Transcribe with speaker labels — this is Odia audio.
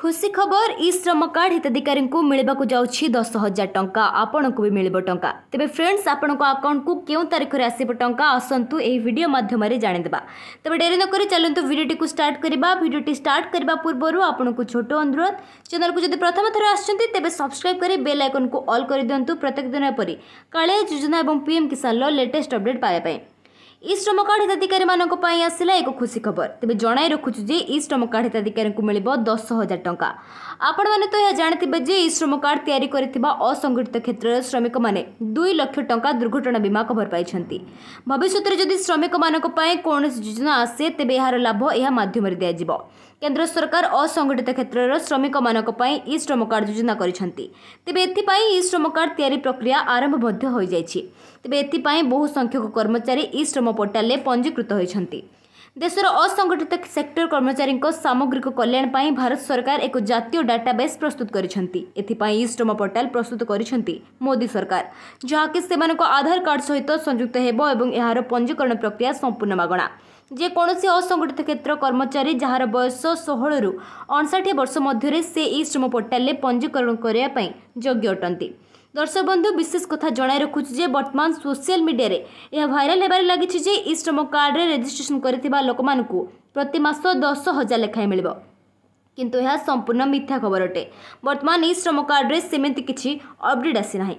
Speaker 1: ଖୁସି ଖବର ଇ ଶ୍ରମ କାର୍ଡ଼ ହିତାଧିକାରୀଙ୍କୁ ମିଳିବାକୁ ଯାଉଛି ଦଶ ହଜାର ଟଙ୍କା ଆପଣଙ୍କୁ ବି ମିଳିବ ଟଙ୍କା ତେବେ ଫ୍ରେଣ୍ଡସ୍ ଆପଣଙ୍କ ଆକାଉଣ୍ଟକୁ କେଉଁ ତାରିଖରେ ଆସିବ ଟଙ୍କା ଆସନ୍ତୁ ଏହି ଭିଡ଼ିଓ ମାଧ୍ୟମରେ ଜାଣିଦେବା ତେବେ ଡେରି ନକରି ଚାଲନ୍ତୁ ଭିଡ଼ିଓଟିକୁ ଷ୍ଟାର୍ଟ କରିବା ଭିଡ଼ିଓଟି ଷ୍ଟାର୍ଟ କରିବା ପୂର୍ବରୁ ଆପଣଙ୍କୁ ଛୋଟ ଅନୁରୋଧ ଚ୍ୟାନେଲକୁ ଯଦି ପ୍ରଥମ ଥର ଆସୁଛନ୍ତି ତେବେ ସବସ୍କ୍ରାଇବ୍ କରି ବେଲ୍ ଆଇକନ୍କୁ ଅଲ୍ କରିଦିଅନ୍ତୁ ପ୍ରତ୍ୟେକ ଦିନ ପରି କାଳିଆ ଯୋଜନା ଏବଂ ପିଏମ୍ କିଷାନର ଲେଟେଷ୍ଟ ଅପଡେଟ୍ ପାଇବା ପାଇଁ ଇ ଶ୍ରମ କାର୍ଡ଼ ହିତାଧିକାରୀମାନଙ୍କ ପାଇଁ ଆସିଲା ଏକ ଖୁସି ଖବର ତେବେ ଜଣାଇ ରଖୁଛୁ ଯେ ଇ ଶ୍ରମ କାର୍ଡ଼ ହିତାଧିକାରୀଙ୍କୁ ମିଳିବ ଦଶ ହଜାର ଟଙ୍କା ଆପଣମାନେ ତ ଏହା ଜାଣିଥିବେ ଯେ ଇ ଶ୍ରମ କାର୍ଡ଼ ତିଆରି କରିଥିବା ଅସଙ୍ଗଠିତ କ୍ଷେତ୍ରର ଶ୍ରମିକମାନେ ଦୁଇ ଲକ୍ଷ ଟଙ୍କା ଦୁର୍ଘଟଣା ବୀମା କଭର୍ ପାଇଛନ୍ତି ଭବିଷ୍ୟତରେ ଯଦି ଶ୍ରମିକମାନଙ୍କ ପାଇଁ କୌଣସି ଯୋଜନା ଆସେ ତେବେ ଏହାର ଲାଭ ଏହା ମାଧ୍ୟମରେ ଦିଆଯିବ କେନ୍ଦ୍ର ସରକାର ଅସଙ୍ଗଠିତ କ୍ଷେତ୍ରର ଶ୍ରମିକମାନଙ୍କ ପାଇଁ ଇ ଶ୍ରମ କାର୍ଡ଼ ଯୋଜନା କରିଛନ୍ତି ତେବେ ଏଥିପାଇଁ ଇ ଶ୍ରମ କାର୍ଡ଼ ତିଆରି ପ୍ରକ୍ରିୟା ଆରମ୍ଭ ମଧ୍ୟ ହୋଇଯାଇଛି ତେବେ ଏଥିପାଇଁ ବହୁ ସଂଖ୍ୟକ କର୍ମଚାରୀ ଇ ଶ୍ରମ ପୋର୍ଟାଲରେ ପଞ୍ଜୀକୃତ ହୋଇଛନ୍ତି ଦେଶର ଅସଂଗଠିତ ସେକ୍ଟର କର୍ମଚାରୀଙ୍କ ସାମଗ୍ରିକ କଲ୍ୟାଣ ପାଇଁ ଭାରତ ସରକାର ଏକ ଜାତୀୟ ଡାଟାବେସ୍ ପ୍ରସ୍ତୁତ କରିଛନ୍ତି ଏଥିପାଇଁ ଇ ଶ୍ରମ ପୋର୍ଟାଲ ପ୍ରସ୍ତୁତ କରିଛନ୍ତି ମୋଦି ସରକାର ଯାହାକି ସେମାନଙ୍କ ଆଧାର କାର୍ଡ଼ ସହିତ ସଂଯୁକ୍ତ ହେବ ଏବଂ ଏହାର ପଞ୍ଜୀକରଣ ପ୍ରକ୍ରିୟା ସମ୍ପୂର୍ଣ୍ଣ ମାଗଣା ଯେକୌଣସି ଅସଂଗଠିତ କ୍ଷେତ୍ର କର୍ମଚାରୀ ଯାହାର ବୟସ ଷୋହଳରୁ ଅଣଷାଠିଏ ବର୍ଷ ମଧ୍ୟରେ ସେ ଇ ଶ୍ରମ ପୋର୍ଟାଲରେ ପଞ୍ଜୀକରଣ କରିବା ପାଇଁ ଯୋଗ୍ୟ ଅଟନ୍ତି ଦର୍ଶକ ବନ୍ଧୁ ବିଶେଷ କଥା ଜଣାଇ ରଖୁଛି ଯେ ବର୍ତ୍ତମାନ ସୋସିଆଲ ମିଡ଼ିଆରେ ଏହା ଭାଇରାଲ ହେବାରେ ଲାଗିଛି ଯେ ଇ ଶ୍ରମ କାର୍ଡ଼ରେ ରେଜିଷ୍ଟ୍ରେସନ କରିଥିବା ଲୋକମାନଙ୍କୁ ପ୍ରତି ମାସ ଦଶ ହଜାର ଲେଖାଏଁ ମିଳିବ କିନ୍ତୁ ଏହା ସମ୍ପୂର୍ଣ୍ଣ ମିଥ୍ୟା ଖବର ଅଟେ ବର୍ତ୍ତମାନ ଇ ଶ୍ରମ କାର୍ଡ଼ରେ ସେମିତି କିଛି ଅପଡ଼େଟ୍ ଆସିନାହିଁ